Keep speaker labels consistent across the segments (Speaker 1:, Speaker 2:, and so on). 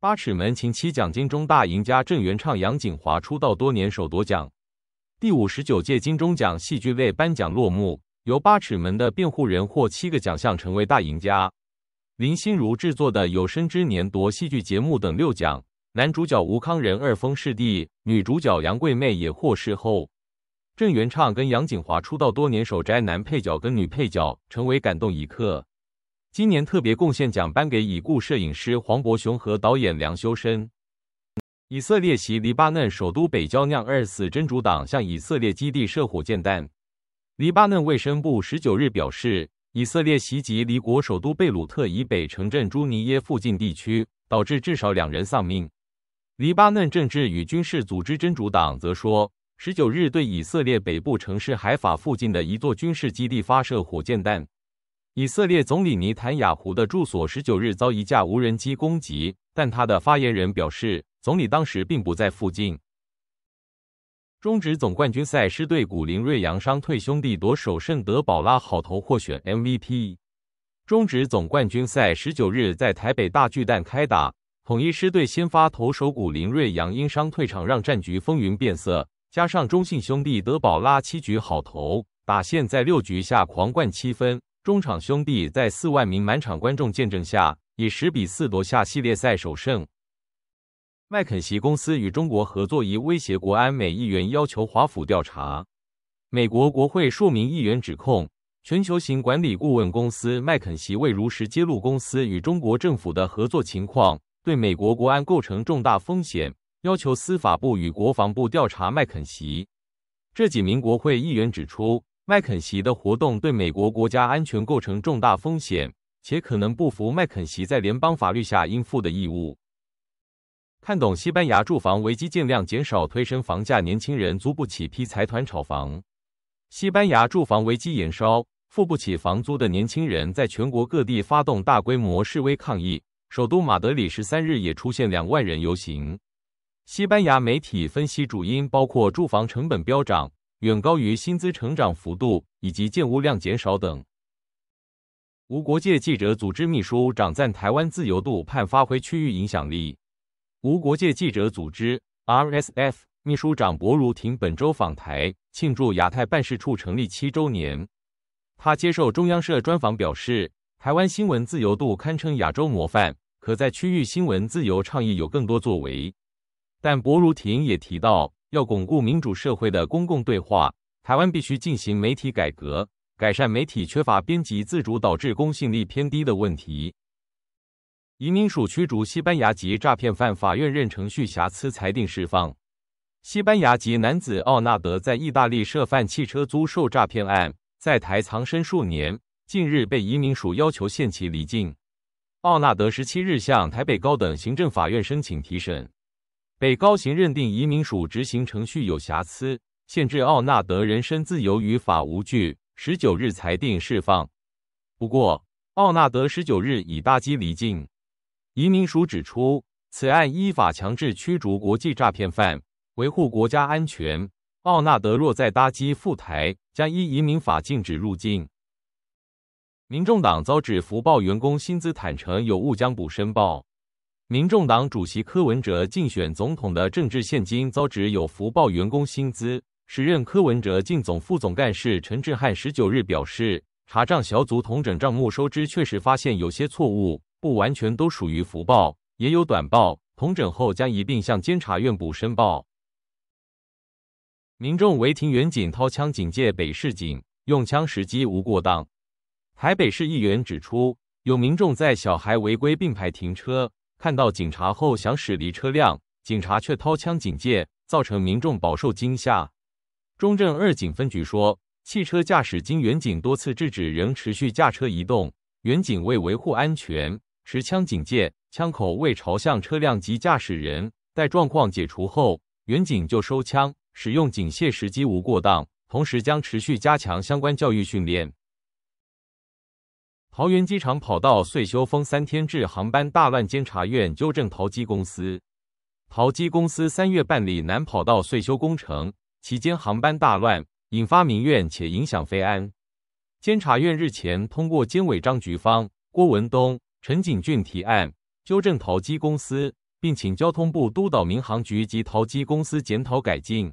Speaker 1: 八尺门擒七奖金钟大赢家郑元畅、杨景华出道多年首夺奖。第五十九届金钟奖戏剧类颁奖落幕，由八尺门的辩护人获七个奖项成为大赢家。林心如制作的《有生之年》夺戏剧节目等六奖，男主角吴康仁二封视帝，女主角杨贵媚也获视后。郑元畅跟杨景华出道多年首摘男配角跟女配角，成为感动一刻。今年特别贡献奖颁给已故摄影师黄伯雄和导演梁修身。以色列袭黎巴嫩首都北郊酿二次真主党向以色列基地射火箭弹。黎巴嫩卫生部十九日表示，以色列袭击黎国首都贝鲁特以北城镇朱尼耶附近地区，导致至少两人丧命。黎巴嫩政治与军事组织真主党则说，十九日对以色列北部城市海法附近的一座军事基地发射火箭弹。以色列总理尼坦雅胡的住所十九日遭一架无人机攻击，但他的发言人表示，总理当时并不在附近。中职总冠军赛，师队古林瑞阳伤退，兄弟夺首胜，德保拉好投获选 MVP。中职总冠军赛十九日在台北大巨蛋开打，统一师队先发投手古林瑞阳因伤退场，让战局风云变色。加上中信兄弟德保拉七局好投，打线在六局下狂灌七分。中场兄弟在四万名满场观众见证下，以十比四夺下系列赛首胜。麦肯锡公司与中国合作仪威胁国安，美议员要求华府调查。美国国会数名议员指控全球型管理顾问公司麦肯锡未如实揭露公司与中国政府的合作情况，对美国国安构成重大风险，要求司法部与国防部调查麦肯锡。这几名国会议员指出。麦肯锡的活动对美国国家安全构成重大风险，且可能不服麦肯锡在联邦法律下应负的义务。看懂西班牙住房危机，尽量减少推升房价。年轻人租不起，批财团炒房。西班牙住房危机延烧，付不起房租的年轻人在全国各地发动大规模示威抗议，首都马德里十三日也出现两万人游行。西班牙媒体分析，主因包括住房成本飙涨。远高于薪资成长幅度以及建屋量减少等。无国界记者组织秘书长赞台湾自由度，盼发挥区域影响力。无国界记者组织 （RSF） 秘书长博如婷本周访台，庆祝亚太办事处成立七周年。他接受中央社专访表示，台湾新闻自由度堪称亚洲模范，可在区域新闻自由倡议有更多作为。但博如婷也提到。要巩固民主社会的公共对话，台湾必须进行媒体改革，改善媒体缺乏编辑自主导致公信力偏低的问题。移民署驱逐西班牙籍诈骗犯，法院认程序瑕疵裁定释放。西班牙籍男子奥纳德在意大利涉犯汽车租售诈骗案，在台藏身数年，近日被移民署要求限期离境。奥纳德十七日向台北高等行政法院申请提审。北高行认定移民署执行程序有瑕疵，限制奥纳德人身自由于法无据。十九日裁定释放，不过奥纳德十九日已搭机离境。移民署指出，此案依法强制驱逐国际诈骗犯，维护国家安全。奥纳德若再搭机赴台，将依移民法禁止入境。民众党遭指福报员工薪资坦诚有误，将补申报。民众党主席柯文哲竞选总统的政治现金遭指有福报员工薪资，时任柯文哲竞总副总干事陈志汉十九日表示，查账小组同整账目收支确实发现有些错误，不完全都属于福报，也有短报，同整后将一并向监察院补申报。民众违停远警掏枪警戒北市警，用枪时机无过当。台北市议员指出，有民众在小孩违规并排停车。看到警察后想驶离车辆，警察却掏枪警戒，造成民众饱受惊吓。中正二警分局说，汽车驾驶经远警多次制止，仍持续驾车移动，远警为维护安全，持枪警戒，枪口未朝向车辆及驾驶人。待状况解除后，远警就收枪，使用警械时机无过当，同时将持续加强相关教育训练。桃园机场跑道碎修封三天致航班大乱，监察院纠正桃机公司。桃机公司三月办理南跑道碎修工程期间，航班大乱，引发民怨且影响飞安。监察院日前通过监委张菊芳、郭文东、陈景俊提案，纠正桃机公司，并请交通部督导民航局及桃机公司检讨改进。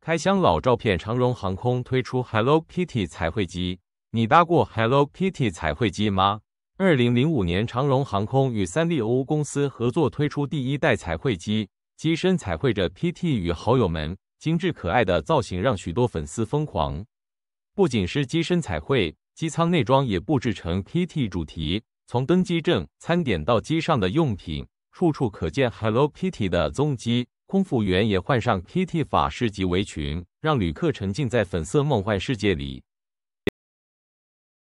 Speaker 1: 开箱老照片，长荣航空推出 Hello Kitty 彩绘机。你搭过 Hello Kitty 彩绘机吗？二零零五年，长荣航空与三丽鸥公司合作推出第一代彩绘机，机身彩绘着 Kitty 与好友们，精致可爱的造型让许多粉丝疯狂。不仅是机身彩绘，机舱内装也布置成 Kitty 主题，从登机证、餐点到机上的用品，处处可见 Hello Kitty 的踪迹。空服员也换上 Kitty 法式围裙，让旅客沉浸在粉色梦幻世界里。